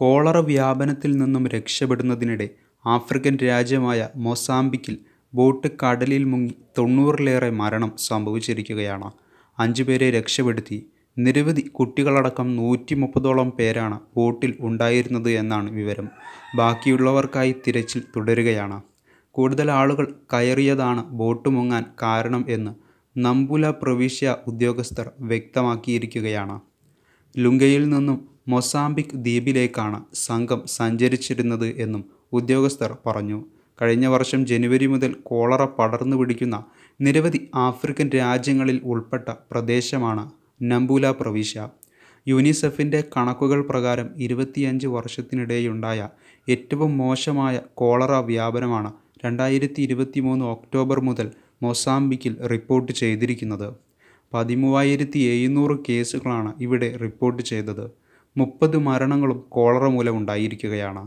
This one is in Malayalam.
കോളറ വ്യാപനത്തിൽ നിന്നും രക്ഷപ്പെടുന്നതിനിടെ ആഫ്രിക്കൻ രാജ്യമായ മൊസാംബിക്കിൽ ബോട്ട് കടലിൽ മുങ്ങി തൊണ്ണൂറിലേറെ മരണം സംഭവിച്ചിരിക്കുകയാണ് അഞ്ചുപേരെ രക്ഷപ്പെടുത്തി നിരവധി കുട്ടികളടക്കം നൂറ്റി മുപ്പതോളം പേരാണ് ബോട്ടിൽ ഉണ്ടായിരുന്നത് എന്നാണ് വിവരം ബാക്കിയുള്ളവർക്കായി തിരച്ചിൽ തുടരുകയാണ് കൂടുതൽ ആളുകൾ കയറിയതാണ് ബോട്ട് മുങ്ങാൻ കാരണം എന്ന് നമ്പുല പ്രവിശ്യ ഉദ്യോഗസ്ഥർ വ്യക്തമാക്കിയിരിക്കുകയാണ് ലുങ്കയിൽ നിന്നും മൊസാംബിക് ദ്വീപിലേക്കാണ് സംഘം സഞ്ചരിച്ചിരുന്നത് എന്നും ഉദ്യോഗസ്ഥർ പറഞ്ഞു കഴിഞ്ഞ വർഷം ജനുവരി മുതൽ കോളറ പടർന്നു പിടിക്കുന്ന നിരവധി ആഫ്രിക്കൻ രാജ്യങ്ങളിൽ ഉൾപ്പെട്ട പ്രദേശമാണ് നമ്പൂല പ്രവിശ്യ യുനിസെഫിൻ്റെ കണക്കുകൾ പ്രകാരം ഇരുപത്തിയഞ്ച് വർഷത്തിനിടെയുണ്ടായ ഏറ്റവും മോശമായ കോളറ വ്യാപനമാണ് രണ്ടായിരത്തി ഇരുപത്തി മൂന്ന് ഒക്ടോബർ മുതൽ മൊസാംബിക്കിൽ റിപ്പോർട്ട് ചെയ്തിരിക്കുന്നത് പതിമൂവായിരത്തി എഴുന്നൂറ് കേസുകളാണ് ഇവിടെ റിപ്പോർട്ട് ചെയ്തത് മുപ്പത് മരണങ്ങളും കോളറ മൂലമുണ്ടായിരിക്കുകയാണ്